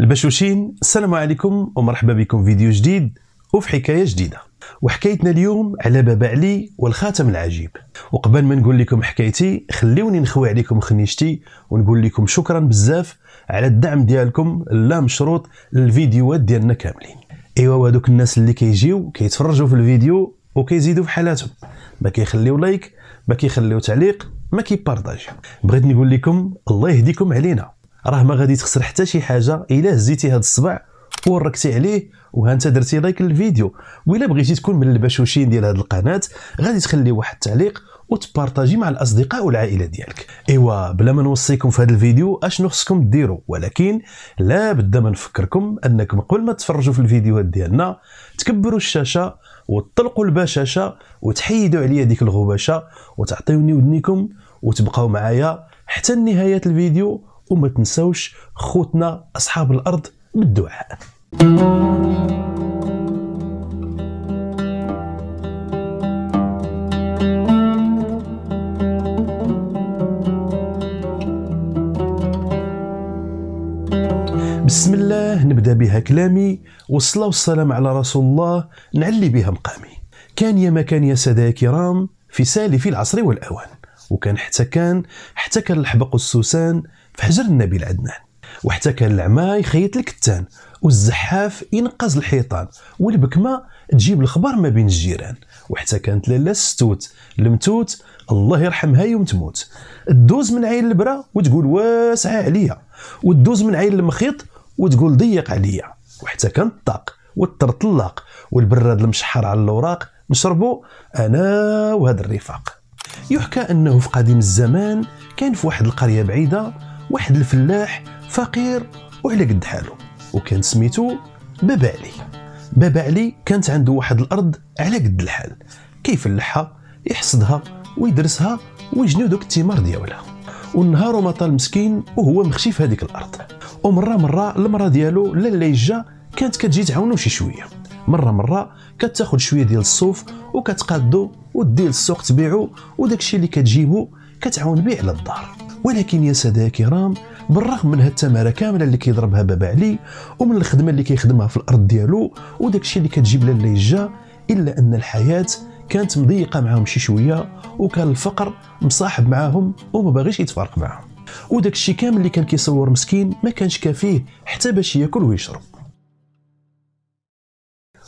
البشوشين السلام عليكم ومرحبا بكم فيديو جديد وفي حكايه جديده وحكايتنا اليوم على بابا علي والخاتم العجيب وقبل ما نقول لكم حكايتي خلوني نخوي عليكم خنيشتي ونقول لكم شكرا بزاف على الدعم ديالكم لا مشروط للفيديوهات ديالنا كاملين ايوا وهذوك الناس اللي كيجيو كيتفرجوا في الفيديو وكيزيدوا في حالاتهم ما كيخليو لايك ما كيخليو تعليق ما كيبارطاجيو بغيت نقول لكم الله يهديكم علينا راه ما غادي تخسر حتى شي حاجه الا هزيتي هذا الصبع وركتي عليه وها انت درتي لايك للفيديو وإلا بغيتي تكون من البشوشين ديال هذه القناه غادي تخلي واحد التعليق وتبارطاجي مع الاصدقاء والعائله ديالك ايوا بلا ما نوصيكم في هذا الفيديو اشنو خصكم ديروا ولكن لا بد ما نفكركم انكم قبل ما تفرجوا في الفيديوهات ديالنا تكبروا الشاشه وتطلقوا البشاشه وتحيدوا عليا ديك الغباشه وتعطيوني ودنيكم وتبقاو معايا حتى نهايه الفيديو وما تنساوش خوتنا أصحاب الأرض بالدعاء بسم الله نبدا بها كلامي والصلاه والسلام على رسول الله نعلي بها مقامي كان يا مكان يا سادة كرام في سالف العصر والأوان وكان حتى كان حتى كان الحبق السوسان في حجر النبي العدنان وحتى كان العمى يخيط الكتان والزحاف ينقز الحيطان والبكمه تجيب الخبر ما بين الجيران وحتى كانت لالا ستوت المتوت الله يرحمها يوم تموت تدوز من عين البرا وتقول واسعه عليا وتدوز من عين المخيط وتقول ضيق عليا وحتى كان طاق والطرطلاق والبراد المشحر على الاوراق نشربو انا وهذا الرفاق يحكى انه في قديم الزمان كان في واحد القريه بعيده واحد الفلاح فقير وعلى قد حاله وكان سميتو بابا علي بابا علي كانت عنده واحد الارض على قد الحال كيفلحها يحصدها ويدرسها ويجنيو دوك الثمار ديالها والنهار وما طال مسكين وهو مخشي في هذيك الارض ومره مره المراه ديالو لالا جا كانت كتجي تعاونو شي شويه مره مره كتاخذ شويه ديال الصوف وكتقادو ودي للسوق تبيعو وداكشي اللي كتجيبو كتعاون بيه على الدار ولكن يا سادة كرام بالرغم من هاد التمارة كاملة اللي كيضربها بابا علي ومن الخدمة اللي كيخدمها في الأرض ديالو وداكشي اللي كتجيب لاله جا إلا أن الحياة كانت مضيقة معاهم شي شوية وكان الفقر مصاحب معاهم وما باغيش يتفارق معاهم وداك الشيء كامل اللي كان كيصور مسكين ما كانش كافيه حتى باش ياكل ويشرب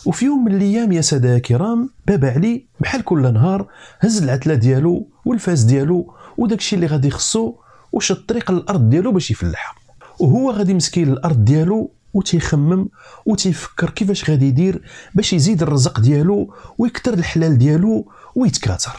وفي يوم من الايام يا ساده كرام بابا علي بحال كل نهار هز العتله ديالو والفاس ديالو وداك الشيء اللي غادي يخصو واش الطريق للارض ديالو باش يفلحها وهو غادي مسكين الارض ديالو وتيخمم وتيفكر كيفاش غادي يدير باش يزيد الرزق ديالو ويكثر الحلال ديالو ويتكاثر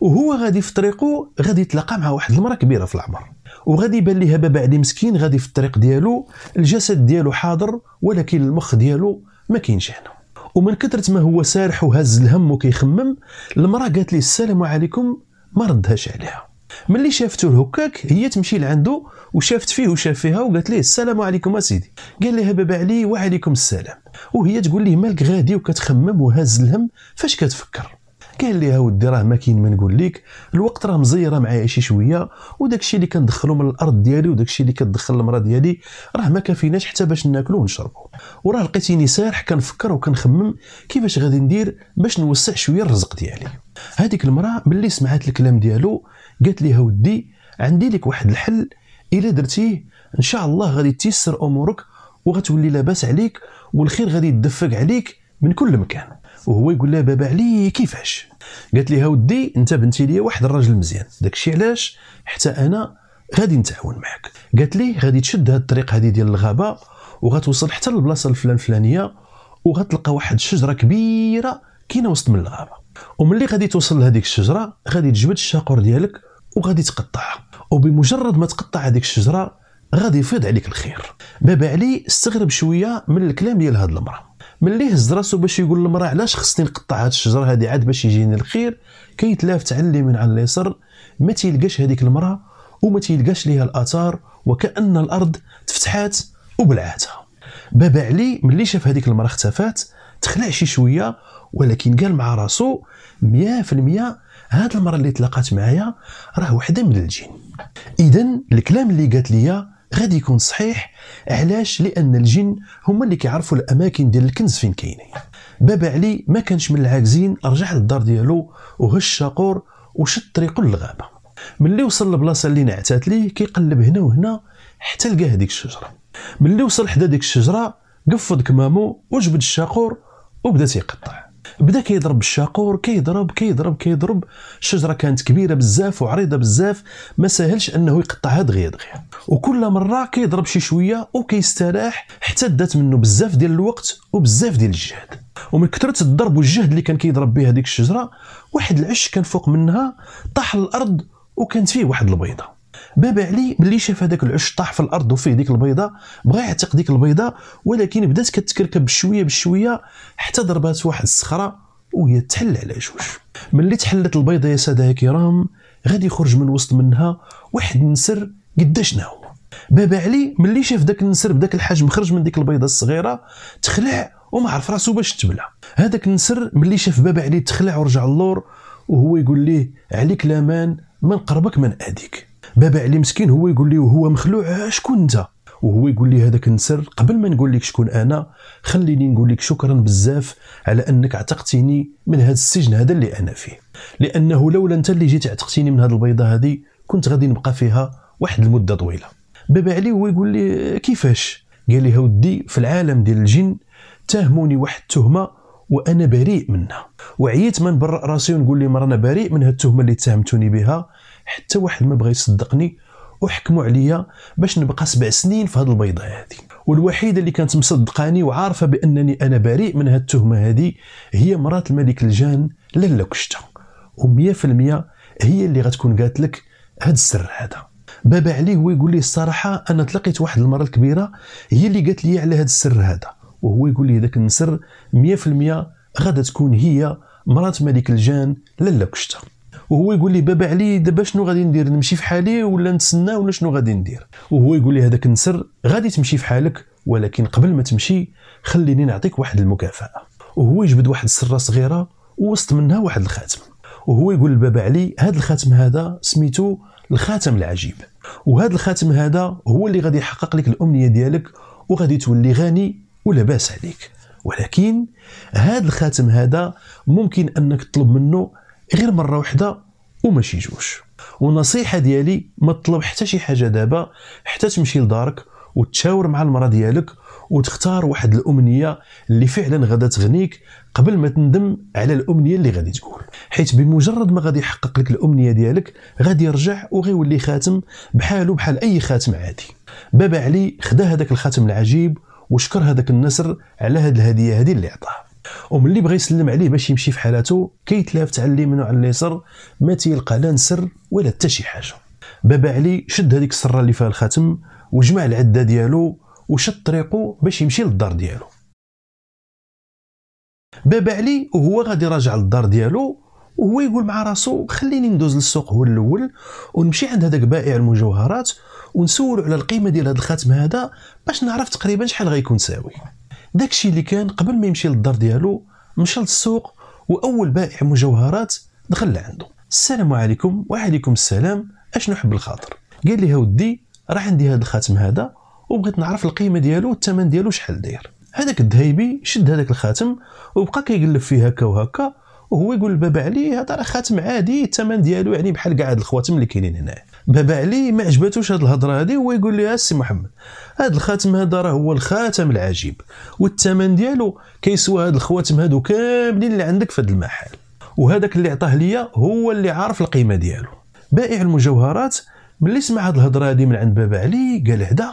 وهو غادي في طريقه غادي يتلاقى مع واحد المراه كبيره في العمر وغادي يبان ليها بابا علي مسكين غادي في الطريق ديالو الجسد ديالو حاضر ولكن المخ ديالو ما كاينش هنا ومن كثرة ما هو سارح وهز الهم وكيخمم المراه قالت لي السلام عليكم ما ردهاش عليها ملي شافته الهكاك هي تمشي لعندو وشافت فيه وشاف فيها وقالت ليه السلام عليكم اسيدي قال لها بابا علي وعليكم السلام وهي تقول ليه مالك غادي وكتخمم وهز الهم فاش كتفكر قال ليها ودي راه ما كاين ما نقول لك الوقت راه مزيره معايا شي شويه وداك الشيء اللي كندخلو من الارض ديالي وداك الشيء اللي كتدخل المراه ديالي راه ما كافيناش حتى باش ناكلو ونشربو وراه لقيتيني سارح كنفكر وكنخمم كيفاش غادي ندير باش نوسع شويه الرزق ديالي هذيك المراه ملي سمعت الكلام ديالو قالت لي ودي عندي لك واحد الحل الا درتيه ان شاء الله غادي تيسر امورك وغتولي لاباس عليك والخير غادي يدفق عليك من كل مكان وهو يقول لها بابا علي كيفاش قالت لي ودي انت بنتي ليا واحد الراجل مزيان داكشي علاش حتى انا غادي نتعاون معك قالت لي غادي تشد هاد الطريق هادي ديال الغابه وغتوصل حتى للبلاصه الفلان فلانيه وغتلقى واحد الشجره كبيره كاينه وسط من الغابه وملي غادي توصل لهذيك الشجره غادي تجبد الشاقور ديالك وغادي تقطعها وبمجرد ما تقطع هذيك الشجره غادي يفيض عليك الخير بابا علي استغرب شويه من الكلام ديال هاد المراه ملي هز راسو باش يقول للمراه علاش خصني نقطع هاد الشجره هذه عاد باش يجيني الخير كيتلافت على من على اليسر ما تيلقاش هذيك المراه وما تيلقاش ليها الاثار وكان الارض تفتحات وبلعاتها بابا علي ملي شاف هذيك المراه اختفات تخلع شي شويه ولكن قال مع راسو 100% هاد المره اللي تلاقات معايا راه وحده من الجن اذا الكلام اللي قالت لي غادي يكون صحيح علاش لان الجن هما اللي كيعرفوا الاماكن ديال الكنز فين كاينين بابا علي ما كانش من العاجزين رجع للدار ديالو وهش شاقور وشد طريقه للغابه ملي وصل للبلاصه اللي نعتات ليه كيقلب هنا وهنا حتى لقى هذيك الشجره ملي وصل حدا ديك الشجره قفض كمامو وجبد الشاقور وبدا تيقطع بدا كيضرب بالشاقور كيضرب كيضرب كيضرب الشجره كانت كبيره بزاف وعريضه بزاف ما ساهلش انه يقطعها دغيا دغيا وكل مره كيضرب شي شويه وكيستراح حتى دات منه بزاف ديال الوقت وبزاف ديال الجهد ومن كثره الضرب والجهد اللي كان كيضرب به هذيك الشجره واحد العش كان فوق منها طاح للارض وكانت فيه واحد البيضه بابا علي ملي شاف هذاك العش طاح في الارض وفيه ديك البيضه بغى يعتق ديك البيضه ولكن بدات كتكركب بشويه بشويه حتى ضربات واحد الصخره وهي تحل على جوج ملي تحلت البيضه يا ساده الكرام غادي يخرج من وسط منها واحد النسر قداش هو بابا علي ملي شاف داك النسر بداك الحجم خرج من ديك البيضه الصغيره تخلع وما عرف راسو باش تبلع هذاك النسر ملي شاف بابا علي تخلع ورجع اللور وهو يقول ليه عليك لامان من قربك من اديك بابا علي مسكين هو يقول لي وهو مخلوع شكون انت وهو يقول لي هذاك النسر قبل ما نقول لك شكون انا خليني نقول لك شكرا بزاف على انك عتقتيني من هذا السجن هذا اللي انا فيه لانه لولا انت اللي جيت عتقتيني من هذه البيضه هذه كنت غادي نبقى فيها واحد المده طويله بابا علي هو يقول لي كيفاش قال لي ودي في العالم ديال الجن تهموني واحد التهمه وانا بريء منها وعييت ما نبرأ راسي ونقول لهم رانا بريء من هالتهمه التهمه اللي تهمتوني بها حتى واحد ما بغى يصدقني وحكموا عليا باش نبقى سبع سنين في هذه البيضه هذه والوحيده اللي كانت مصدقاني وعارفه بانني انا بريء من هذه التهمه هذه هي مرات الملك الجان لالا كشته و100% هي اللي غتكون قالت لك هذا السر هذا بابا عليه هو يقول لي الصراحه انا تلقيت واحد المره الكبيره هي اللي قالت لي على هذا السر هذا وهو يقول لي ذاك النسر 100% غادا تكون هي مرات ملك الجان لالا كشته وهو يقول لي بابا علي دابا شنو غادي ندير نمشي في حالي ولا نتسنى ولا شنو غادي ندير وهو يقول لي هذاك النسر غادي تمشي في حالك ولكن قبل ما تمشي خليني نعطيك واحد المكافاه وهو يجبد واحد السره صغيره ووسط منها واحد الخاتم وهو يقول لبابا علي هذا الخاتم هذا سميتو الخاتم العجيب وهذا الخاتم هذا هو اللي غادي يحقق لك الامنيه ديالك وغادي تولي غني ولاباس عليك ولكن هذا الخاتم هذا ممكن انك تطلب منه غير مره واحده وماشي جوج والنصيحه ديالي ما تطلب حتى شي حاجه دابا حتى تمشي لدارك وتشاور مع المراه ديالك وتختار واحد الامنيه اللي فعلا غادا تغنيك قبل ما تندم على الامنيه اللي غادي تقول حيت بمجرد ما غادي يحقق لك الامنيه ديالك غادي يرجع وغيولي خاتم بحاله بحال اي خاتم عادي بابا علي خدا هذاك الخاتم العجيب وشكر هذاك النسر على هذه الهديه هذه اللي عطاه وملي بغى يسلم عليه باش يمشي في حالته كيتلافت على اليمين وعلى اليسر ما تيلقى لا نسر ولا حتى شي حاجه بابا علي شد هذيك السره اللي فيها الخاتم وجمع العده ديالو وشد طريقه باش يمشي للدار ديالو بابا علي وهو غادي راجع للدار ديالو وهو يقول مع راسو خليني ندوز للسوق هو الاول ونمشي عند هذاك بائع المجوهرات ونسولو على القيمه ديال هذا الخاتم هذا باش نعرف تقريبا شحال غيكون ساوي داكشي اللي كان قبل ما يمشي للدار ديالو مشى للسوق واول بائع مجوهرات دخل لعنده السلام عليكم وعليكم السلام اشنو حب الخاطر قال لي ودي راه عندي هذا الخاتم هذا وبغيت نعرف القيمه ديالو والثمن ديالو شحال داير هذاك الذهبي شد هذاك الخاتم وبقى كيقلب فيه هكا وهكا وهو يقول بابا علي هذا راه خاتم عادي الثمن ديالو يعني بحال كاع هاد الخواتم اللي كاينين هنا بابا علي ما عجباتوش هاد الهضره هادي وهو يقول لها السي آه، محمد هاد الخاتم هذا راه هو الخاتم العجيب والثمن ديالو كيسوى هاد الخواتم هادو كاملين اللي عندك في هاد المحل وهذاك اللي عطاه ليا هو اللي عارف القيمه ديالو بائع المجوهرات ملي سمع هاد الهضره هادي من عند بابا علي قال هدا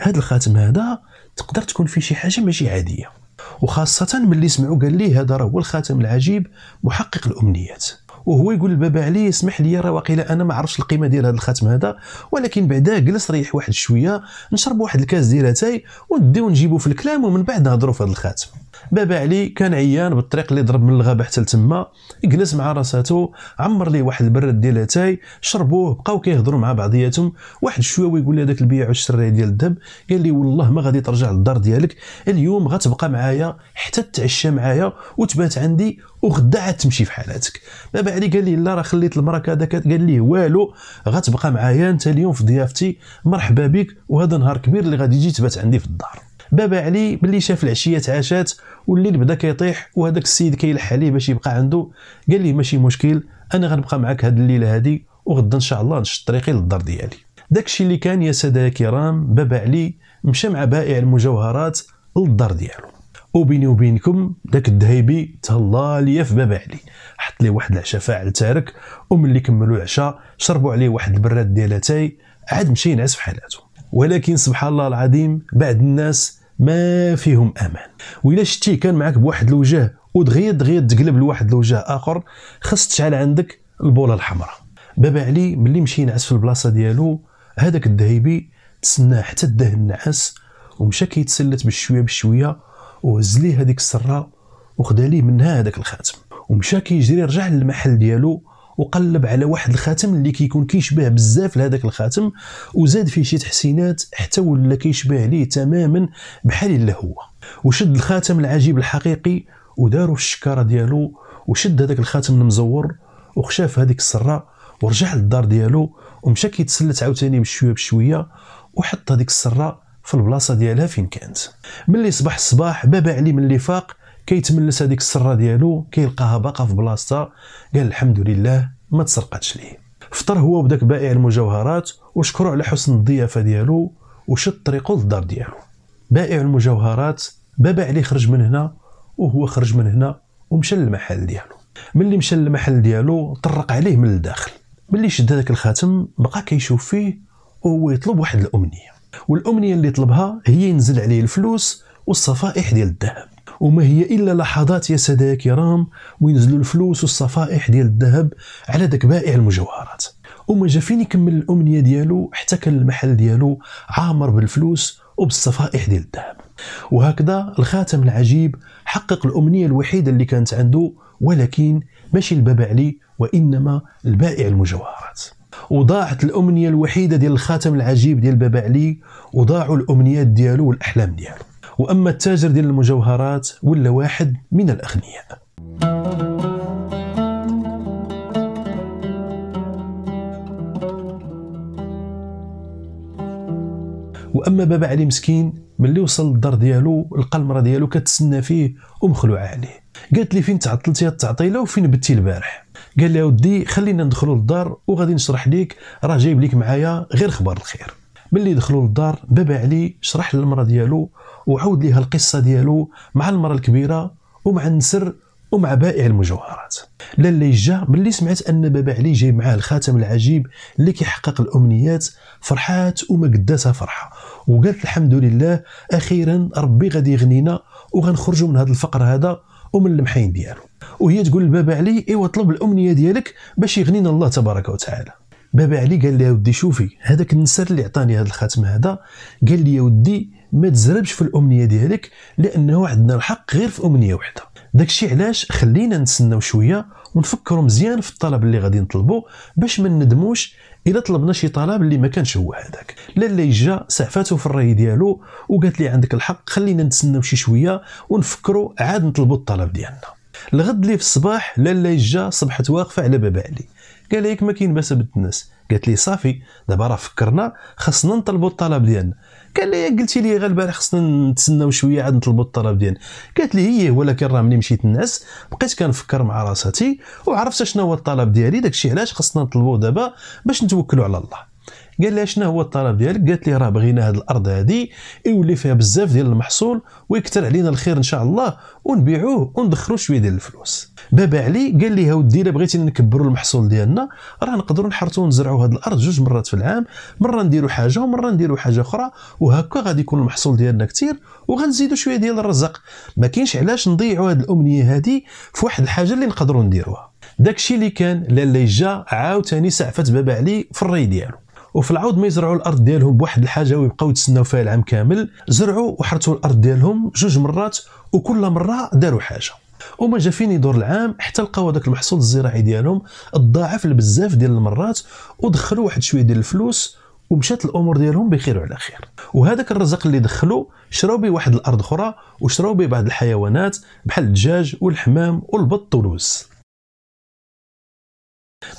هاد الخاتم هذا تقدر تكون فيه شي حاجه ماشي عاديه وخاصه ملي سمعوا قال لي هذا راه هو الخاتم العجيب محقق الامنيات وهو يقول لبابا علي اسمح لي راه واقيلا انا ما عرفش القيمه ديال هذا الخاتم هذا ولكن بعدا جلس ريح واحد شويه نشرب واحد الكاس ديال اتاي ونديو نجيبو في الكلام ومن بعد نهضروا في هذا الخاتم بابا علي كان عيان بالطريق اللي ضرب من الغابه حتى لتما جلس مع راساتو عمر ليه واحد البراد ديال اتاي شربوه بقاو كيهضروا مع بعضياتهم واحد شويه ويقول لي هذاك البيع الشراي ديال الذهب قال لي والله ما غادي ترجع للدار ديالك اليوم غتبقى معايا حتى تعشى معايا وتبات عندي وغدا عاد تمشي في حالاتك بابا علي قال لي لا راه خليت المراه كذا قال لي والو غتبقى معايا انت اليوم في ضيافتي مرحبا بك وهذا نهار كبير اللي غادي تجي تبات عندي في الدار بابا علي ملي شاف العشيه تعاشات والليل بدا كيطيح وهذاك السيد كيلح عليه باش يبقى عنده قال لي ماشي مشكل انا غنبقى معك هاد الليله هادي وغدا ان شاء الله نشد طريقي للدار ديالي داكشي اللي كان يا ساده كرام بابا علي مشى مع بائع المجوهرات للدار ديالو وبيني وبينكم داك الذهبي تهلا ليا في بابا علي حط ليه واحد العشاء فاعل تارك وملي كملوا العشاء شربوا عليه واحد البراد ديال اتاي عاد مشى ينعس في حالاته ولكن سبحان الله العظيم بعد الناس ما فيهم امان وإلا شتي كان معك بواحد الوجه ودغيا دغيا تقلب لواحد الوجه اخر خاص تشعل عندك البوله الحمراء بابا علي ملي مشي ينعس في البلاصه ديالو هذاك الذهبي تسنى حتى الدهن نعس ومشى كيتسلت بشويه بشويه وهز ليه هذيك السره وخدا ليه منها هذاك الخاتم ومشى كيجري رجع للمحل ديالو وقلب على واحد الخاتم اللي كيكون كيشبه بزاف لهذاك الخاتم وزاد فيه شي تحسينات حتى ولا كيشبه ليه تماما بحال اللي هو وشد الخاتم العجيب الحقيقي وداروا الشكاره ديالو وشد هذاك الخاتم المزور وخشاف هذيك السره ورجع للدار ديالو ومشى كيتسلت عاوتاني بشويه بشويه وحط هذيك السره في البلاصه ديالها فين كانت ملي صبح الصباح بابا علي ملي فاق كيتملس هذيك السره ديالو كيلقاها باقا في بلاصتها قال الحمد لله ما تسرقتش ليه فطر هو بداك بائع المجوهرات وشكرو على حسن الضيافه ديالو وشد طريقو للدار ديالو بائع المجوهرات بابا عليه خرج من هنا وهو خرج من هنا ومشى للمحل ديالو ملي مشى للمحل ديالو طرق عليه من الداخل ملي شد هذاك الخاتم بقى كيشوف فيه وهو يطلب واحد الامنيه والامنيه اللي طلبها هي ينزل عليه الفلوس والصفائح ديال الذهب وما هي الا لحظات يا سادة كرام وينزلوا الفلوس والصفائح ديال الذهب على داك بائع المجوهرات وما جا فين يكمل الامنيه ديالو حتى كان المحل ديالو عامر بالفلوس وبالصفائح ديال الذهب وهكذا الخاتم العجيب حقق الامنيه الوحيده اللي كانت عنده ولكن ماشي الباب علي وانما البائع المجوهرات وضاعت الامنيه الوحيده ديال الخاتم العجيب ديال بابا علي وضاعوا الامنيات ديالو والاحلام ديالو واما التاجر ديال المجوهرات ولا واحد من الاغنياء واما بابا علي مسكين ملي وصل للدار ديالو لقى المراه ديالو كتسنى فيه ومخلوعه عليه قالت لي فين تعطلتي هاد التعطيله وفين بتي البارح قال لها ودي خلينا ندخلوا للدار وغادي نشرح ليك راه جايب ليك معايا غير خبر الخير ملي دخلوا للدار بابا علي شرح للمراه ديالو وعاود ليها القصه ديالو مع المراه الكبيره ومع النسر ومع بائع المجوهرات لالا جا ملي سمعت ان بابا علي جاي معاه الخاتم العجيب اللي كيحقق الامنيات فرحات وما قداتها فرحه وقالت الحمد لله اخيرا ربي غادي يغنينا وغنخرجوا من هذا الفقر هذا ومن المحين ديالو وهي تقول لبابا علي ايوا طلب الامنيه ديالك باش يغنينا الله تبارك وتعالى بابا علي قال لي يا ودي شوفي هذاك النسر اللي عطاني هذا الخاتم هذا قال لي يا ودي ما تزربش في الامنيه ديالك لانه عندنا الحق غير في امنيه واحده داكشي علاش خلينا نتسناو شويه ونفكروا مزيان في الطلب اللي غادي نطلبوا باش ما ندموش الا طلبنا شي طلب اللي ما كانش هو هذاك لا اللي جا سعفاته في الراي ديالو وقالت لي عندك الحق خلينا نتسناو شي شويه ونفكروا عاد نطلبوا الطلب ديالنا الغد اللي في الصباح لا اللي جا صبحت واقفه على باب علي قال لك ما كاين باس بنت الناس قالت لي صافي دابا راه فكرنا خصنا نطلبوا الطلب ديالنا قال لي قلتي لي غير البارح خصنا نتسناو شويه عاد نطلبوا الطلب ديالنا قالت لي هي إيه، ولكن راه ملي مشيت الناس بقيت كنفكر مع راساتي وعرفت شنو هو الطلب ديالي داكشي علاش خصنا نطلبوه دابا باش نتوكلوا على الله قال لها شنو هو الطلب ديالك قالت لي راه بغينا هاد الارض هادي يولي فيها بزاف ديال المحصول ويكثر علينا الخير ان شاء الله ونبيعوه وندخلوا شويه ديال الفلوس بابا علي قال لي هاودي الا بغيتي نكبروا المحصول ديالنا راه نقدروا نحرثوا ونزرعوا هذه الارض جوج مرات في العام مره نديروا حاجه ومره نديروا حاجه اخرى وهكا غادي يكون المحصول ديالنا كثير وغنزيدوا شويه ديال الرزق ما كاينش علاش نضيعوا هذه الامنيه هذه في واحد الحاجه اللي نقدروا نديروها داكشي اللي كان لالي جا عاوتاني سعفت بابا علي في الري ديالو وفي العود ما يزرعوا الارض ديالهم بواحد الحاجه ويبقاو يتسناو فيها العام كامل زرعوا وحرثوا الارض ديالهم جوج مرات وكل مره داروا حاجه وما جا فين يدور العام حتى لقاو هذاك المحصول الزراعي ديالهم تضاعف لبزاف ديال المرات ودخلوا واحد شويه ديال الفلوس ومشات الامور ديالهم بخير وعلى خير وهذاك الرزق اللي دخلوا شراو به واحد الارض اخرى وشراو به بعض الحيوانات بحال الدجاج والحمام والبط والوز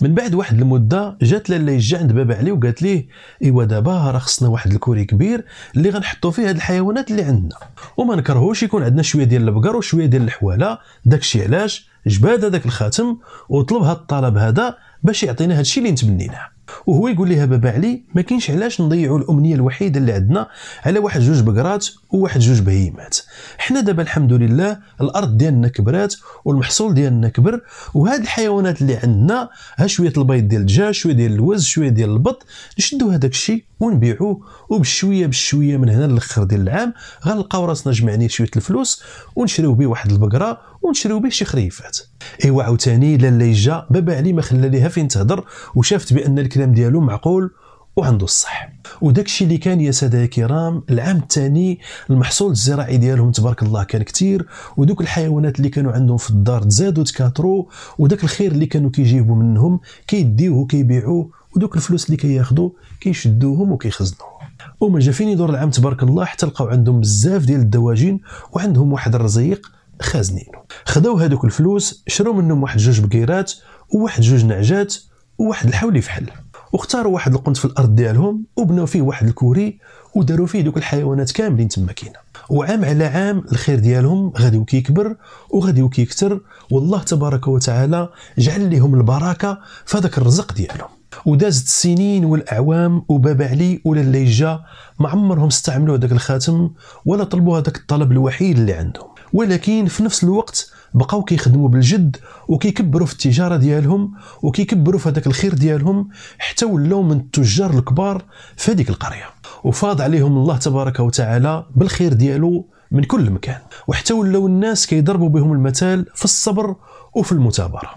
من بعد واحد المده جات لاله يجا عند بابا علي وقالت ليه ايوا دابا راه خصنا واحد الكوري كبير اللي غنحطوا فيه هاد الحيوانات اللي عندنا وما نكرهوش يكون عندنا شويه ديال البقر وشويه ديال الحواله داكشي علاش جباد هذاك الخاتم وطلب هاد الطلب هذا باش يعطينا هادشي اللي نتمنيناه وهو يقول لها بابا علي ما كاينش علاش نضيعوا الامنيه الوحيده اللي عندنا على واحد جوج بقرات وواحد جوج بهيمات حنا دابا الحمد لله الارض ديالنا كبرات والمحصول ديالنا كبر وهاد الحيوانات اللي عندنا ها شويه البيض ديال الدجاج شويه ديال الوز شويه ديال البط نشدوا هذاك الشيء ونبيعوه وبشويه بشويه من هنا للاخر ديال العام غنلقاو راسنا جمعنا شويه الفلوس ونشريو به واحد البقره ونشريو به شي خريفات ايوا عاوتاني لا جا بابا علي ما خلى ليها فين تهضر وشافت بان الكلام ديالو معقول وعنده الصح وداكشي اللي كان يا ساده يا كرام العام الثاني المحصول الزراعي ديالهم تبارك الله كان كثير ودوك الحيوانات اللي كانوا عندهم في الدار تزادوا تكاثروا وداك الخير اللي كانوا كيجيبوا منهم كيديوه وكيبيعوه ودوك الفلوس اللي كياخذوا كيشدوهم وكيخزنوهم وما جا فين يدور العام تبارك الله حتى لقاو عندهم بزاف ديال الدواجن وعندهم واحد الرزيق خازنينو خداو هذوك الفلوس شرو منهم واحد جوج بقيرات وواحد جوج نعجات وواحد الحولي فحل واختاروا واحد القنت في الارض ديالهم وبناو فيه واحد الكوري وداروا فيه دوك الحيوانات كاملين تما كاينه وعام على عام الخير ديالهم غادي كيكبر وغادي كيكثر والله تبارك وتعالى جعل لهم البركه في هذاك الرزق ديالهم ودازت السنين والاعوام وبابا علي ولا اللي جا ما عمرهم استعملوا هذاك الخاتم ولا طلبوا هذاك الطلب الوحيد اللي عندهم ولكن في نفس الوقت بقاو كيخدموا بالجد وكيكبروا في التجاره ديالهم وكيكبروا في هذاك الخير ديالهم حتى ولاو من التجار الكبار في هذيك القريه وفاض عليهم الله تبارك وتعالى بالخير ديالو من كل مكان وحتى ولاو الناس كيضربوا بهم المثال في الصبر وفي المثابره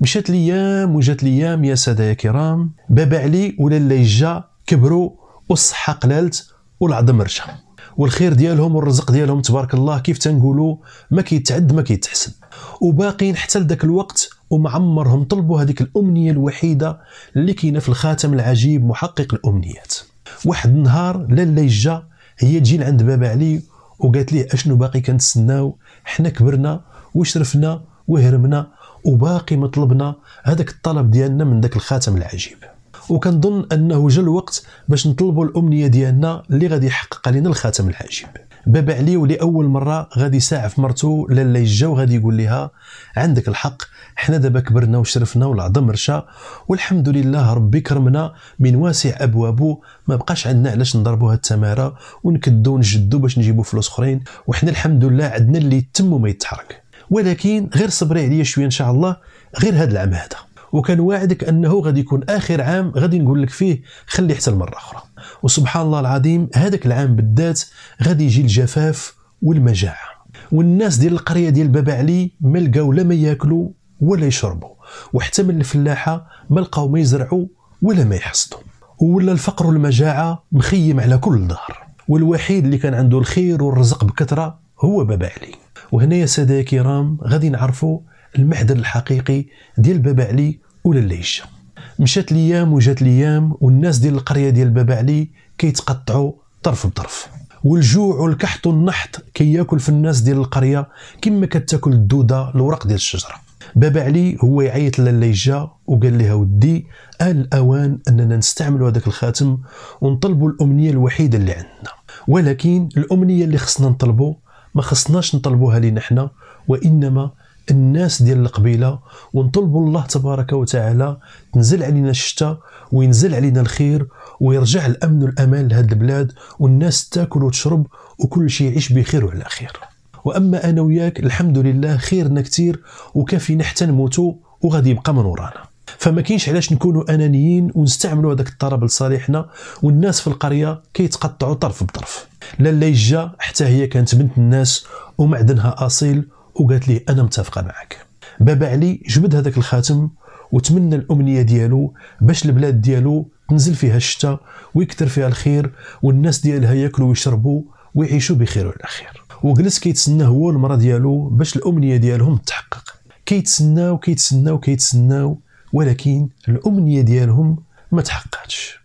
مشات ليام وجات ليام يا ساده يا كرام بابا علي ولا اللي جا كبروا والصحه قلالت والعظم رجع والخير ديالهم والرزق ديالهم تبارك الله كيف تنقولوا ما كيتعد ما كيتحسن وباقيين حتى لذاك الوقت وما عمرهم طلبوا هذيك الامنيه الوحيده اللي كاينه في الخاتم العجيب محقق الامنيات واحد النهار لاله جا هي تجي لعند بابا علي وقالت ليه اشنو باقي كنتسناو حنا كبرنا وشرفنا وهرمنا وباقي مطلبنا هذاك الطلب ديالنا من ذاك الخاتم العجيب وكنظن انه جا الوقت باش نطلبوا الامنيه ديالنا اللي غادي يحقق لنا الخاتم الحاجب بابا علي لاول مره غادي يساعف مرتو لالا يجا وغادي يقول لها عندك الحق حنا دابا كبرنا وشرفنا والعظم رشا والحمد لله ربي كرمنا من واسع ابوابه ما بقاش عندنا علاش نضربوا هاد التماره ونكدوا ونجدوا باش نجيبوا فلوس اخرين وحنا الحمد لله عندنا اللي يتم وما يتحرك ولكن غير صبري عليا شويه ان شاء الله غير هاد العام هذا وكان واعدك انه غادي يكون اخر عام غادي نقول لك فيه خلي حتى المره اخرى وسبحان الله العظيم هذاك العام بالذات غادي يجي الجفاف والمجاعه والناس ديال القريه ديال بابا علي ما لقاو لا ما ياكلوا ولا يشربوا وحتى من الفلاحه ما لقاو ما يزرعوا ولا ما يحصدوا ولا الفقر والمجاعه مخيم على كل دار والوحيد اللي كان عنده الخير والرزق بكثره هو بابا علي وهنا يا ساده يا كرام غادي نعرفوا المحضر الحقيقي ديال بابا علي ولا الليشه مشات الايام وجات الايام والناس ديال القريه ديال بابا علي كيتقطعوا طرف بطرف والجوع والكحت والنحط كياكل في الناس ديال القريه كما كتاكل الدوده الورق ديال الشجره بابا علي هو يعيط لليجا وقال لها ودي آل الأوان أننا نستعملوا هذاك الخاتم ونطلبوا الأمنية الوحيدة اللي عندنا ولكن الأمنية اللي خصنا نطلبوا ما خصناش نطلبوها لنا حنا وإنما الناس ديال القبيله ونطلبوا الله تبارك وتعالى تنزل علينا الشتاء وينزل علينا الخير ويرجع الامن والامان لهاد البلاد والناس تاكل وتشرب وكل شيء يعيش بخير وعلى خير واما انا وياك الحمد لله خيرنا كثير وكافي حتى نموتوا وغادي يبقى من ورانا فما كاينش علاش نكونوا انانيين ونستعملوا هذاك الطرب لصالحنا والناس في القريه كيتقطعوا طرف بطرف لا جا حتى هي كانت بنت الناس ومعدنها اصيل وقالت لي انا متفقه معك بابا علي جبد هذاك الخاتم وتمنى الامنيه ديالو باش البلاد ديالو تنزل فيها الشتاء ويكثر فيها الخير والناس ديالها ياكلوا ويشربوا ويعيشوا بخير وعلى خير وجلس كيتسنى هو المراه ديالو باش الامنيه ديالهم تحقق كيتسناو كيتسناو كيتسناو ولكن الامنيه ديالهم ما تحققتش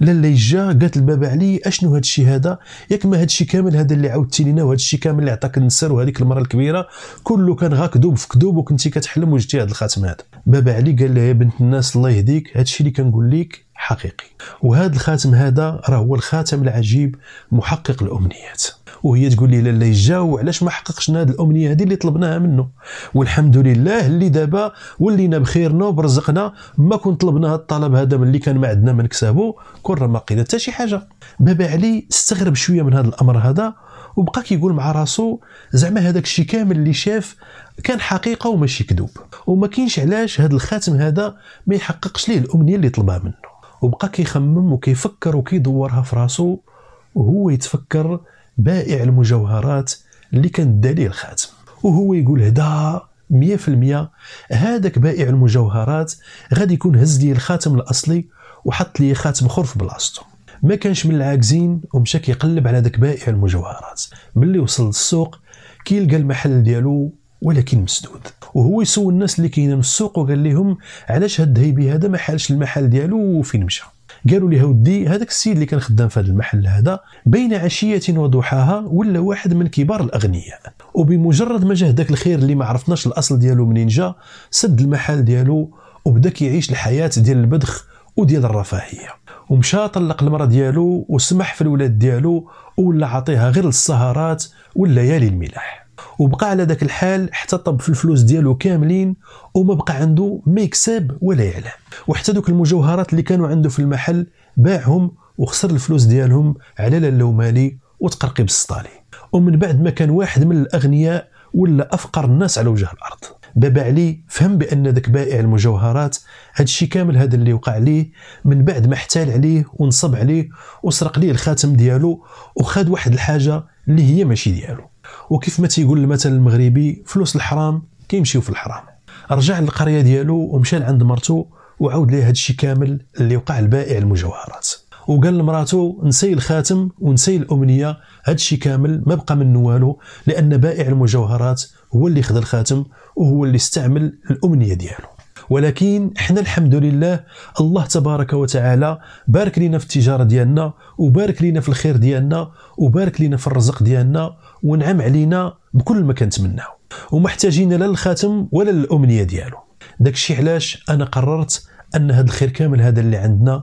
لا اللي جا قالت البابا علي اشنو هاد الشيء هذا ياك ما هاد الشيء كامل هذا اللي عاودتي لينا وهاد الشيء كامل اللي عطاك النسر وهذيك المره الكبيره كله كان غا كذوب في كذوب وكنتي كتحلم وجدتي هذا الخاتم هذا بابا علي قال لها يا بنت الناس الله يهديك هاد الشيء اللي كنقول لك حقيقي وهذا الخاتم هذا راه هو الخاتم العجيب محقق الامنيات وهي تقول لي لا يجاو علاش ما حققش هذه الامنيه هذه اللي طلبناها منه والحمد لله اللي دابا ولينا بخيرنا وبرزقنا ما كون طلبنا هذا الطلب هذا ملي كان ما عندنا ما نكسبه راه ما قيل حتى شي حاجه بابا علي استغرب شويه من هذا الامر هذا وبقى كيقول مع راسو زعما هذاك الشيء كامل اللي شاف كان حقيقه وماشي كذوب وما كاينش علاش هذا الخاتم هذا ما يحققش ليه الامنيه اللي طلبها منه وبقى كيخمم وكيفكر وكيدورها في راسو وهو يتفكر بائع المجوهرات اللي كان دليل خاتم وهو يقول هدا 100% هذاك بائع المجوهرات غادي يكون هز لي الخاتم الاصلي وحط لي خاتم اخر في بلاصتو ما كانش من العاجزين ومشى كيقلب على ذاك بائع المجوهرات ملي وصل للسوق كيلقى المحل ديالو ولكن مسدود وهو يسول الناس اللي كاينين في السوق وقال لهم علاش هاد الذهبي هذا ما حالش المحل ديالو وفين مشى قالوا لها ودي هذاك السيد اللي كان خدام في هذا المحل هذا بين عشيه وضحاها ولا واحد من كبار الاغنياء وبمجرد ما جاه ذاك الخير اللي ما عرفناش الاصل ديالو منين جا سد المحل ديالو وبدا كيعيش الحياه ديال البذخ وديال الرفاهيه ومشى طلق المراه ديالو وسمح في الولاد ديالو ولا عطيها غير للسهرات والليالي الملاح وبقى على ذاك الحال حتى طب في الفلوس ديالو كاملين وما بقى عنده ما يكسب ولا يعلم وحتى دوك المجوهرات اللي كانوا عنده في المحل باعهم وخسر الفلوس ديالهم على لالو مالي وتقرقي بالسطالي ومن بعد ما كان واحد من الاغنياء ولا افقر الناس على وجه الارض بابا علي فهم بان ذاك بائع المجوهرات هاد الشيء كامل هذا اللي وقع ليه من بعد ما احتال عليه ونصب عليه وسرق ليه الخاتم ديالو وخد واحد الحاجه اللي هي ماشي ديالو وكيف ما تيقول المثل المغربي فلوس الحرام كيمشيو في الحرام رجع للقريه ديالو ومشى لعند مرتو وعاود ليه هادشي كامل اللي وقع البائع المجوهرات وقال لمراتو نسي الخاتم ونسي الامنيه هادشي كامل ما بقى منه والو لان بائع المجوهرات هو اللي خذ الخاتم وهو اللي استعمل الامنيه ديالو ولكن حنا الحمد لله الله تبارك وتعالى بارك لنا في التجاره ديالنا وبارك لنا في الخير ديالنا وبارك لنا في الرزق ديالنا ونعم علينا بكل ما كنتمناو وما احتاجينا لا للخاتم ولا للامنيه ديالو داكشي علاش انا قررت ان هذا الخير كامل هذا اللي عندنا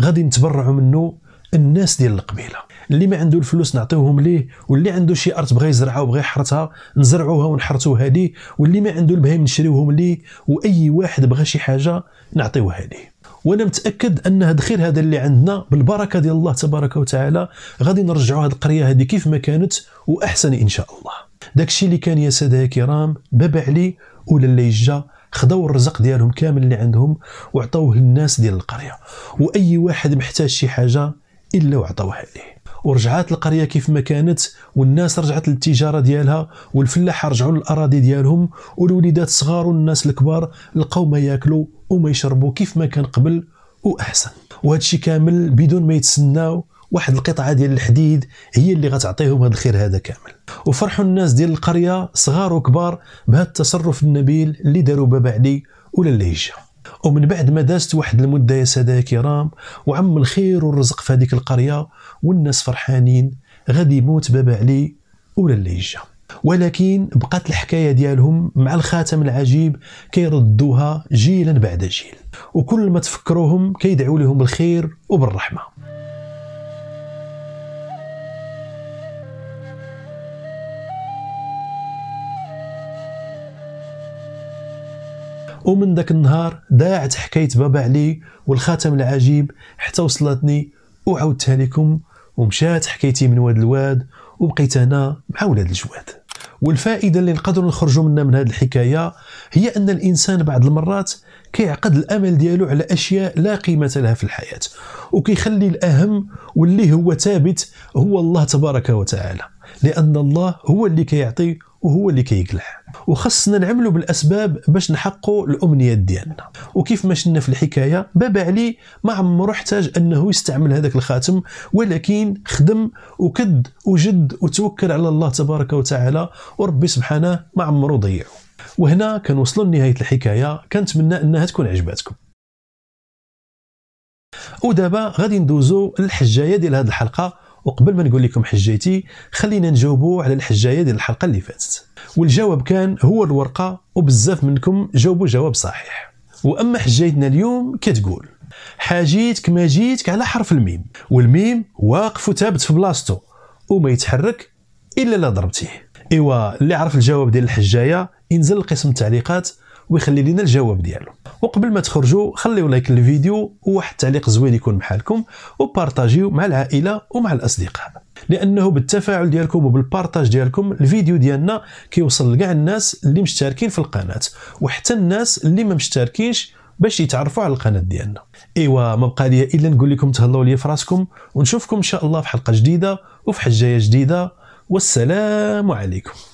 غادي نتبرعوا منه الناس ديال القبيله اللي ما عنده الفلوس نعطيوهم ليه واللي عنده شي ارض بغى يزرعها وبغى يحرثها نزرعوها ونحرثوها ليه واللي ما عنده البهايم نشريوهم ليه واي واحد بغى شي حاجه نعطيوها ليه وانا متاكد ان هذا الخير هذا اللي عندنا بالبركه ديال الله تبارك وتعالى غادي نرجعوا هذه القريه هذه كيف ما كانت واحسن ان شاء الله داك الشيء اللي كان يا ساده الكرام بابا علي ولا جا خداو الرزق ديالهم كامل اللي عندهم وعطوه للناس ديال القريه واي واحد محتاج شي حاجه الا وعطاوها ليه ورجعات القريه كيف ما كانت والناس رجعت للتجاره ديالها والفلاحه رجعوا للاراضي ديالهم والوليدات الصغار والناس الكبار لقاو ما ياكلوا وما يشربوا كيف ما كان قبل واحسن وهذا الشيء كامل بدون ما يتسناو واحد القطعه ديال الحديد هي اللي غتعطيهم هذا الخير هذا كامل وفرحوا الناس ديال القريه صغار وكبار بهذا التصرف النبيل اللي داروا بابا علي ولا الهجه ومن بعد ما دازت واحد المده يا ساده كرام وعم الخير والرزق في هذيك القريه والناس فرحانين غادي يموت بابا علي ولا اللهجه ولكن بقات الحكايه ديالهم مع الخاتم العجيب كيردوها جيلا بعد جيل وكل ما تفكروهم كيدعوا لهم بالخير وبالرحمه ومن ذاك النهار داعت حكايه بابا علي والخاتم العجيب حتى وصلتني وعودتها لكم ومشات حكايتي من واد الواد وبقيت انا مع ولاد الجواد والفائده اللي نقدروا نخرجوا منها من هذه الحكايه هي ان الانسان بعض المرات كيعقد الامل ديالو على اشياء لا قيمه لها في الحياه وكيخلي الاهم واللي هو ثابت هو الله تبارك وتعالى لان الله هو اللي كيعطي وهو اللي كيقلع وخصنا نعملوا بالاسباب باش نحققوا الامنيات ديالنا وكيف ما شلنا في الحكايه بابا علي ما عمرو احتاج انه يستعمل هذاك الخاتم ولكن خدم وكد وجد وتوكل على الله تبارك وتعالى وربي سبحانه ما عمرو ضيعه وهنا كنوصلوا لنهايه الحكايه كنتمنى انها تكون عجباتكم ودابا غادي ندوزو للحجايه ديال هذه الحلقه وقبل ما نقول لكم حجيتي خلينا نجاوبوا على الحجايه ديال الحلقه اللي فاتت والجواب كان هو الورقه وبزاف منكم جاوبوا جواب صحيح واما حجيتنا اليوم كتقول حاجيتك ما جيتك على حرف الميم والميم واقف وثابت في بلاصتو وما يتحرك الا لا ضربتيه ايوا اللي عرف الجواب ديال الحجايه ينزل لقسم التعليقات ويخلي لنا الجواب ديالو وقبل ما تخرجوا خليو لايك للفيديو وواحد التعليق زوين يكون بحالكم وبارطاجيو مع العائله ومع الاصدقاء لانه بالتفاعل ديالكم وبالبارطاج ديالكم الفيديو ديالنا كيوصل لكاع الناس اللي مشتركين في القناه وحتى الناس اللي ما مشتركينش باش يتعرفوا على القناه ديالنا ايوا ما بقى لي الا نقول لكم تهلاو لي في راسكم ونشوفكم ان شاء الله في حلقه جديده وفي حجايه جديده والسلام عليكم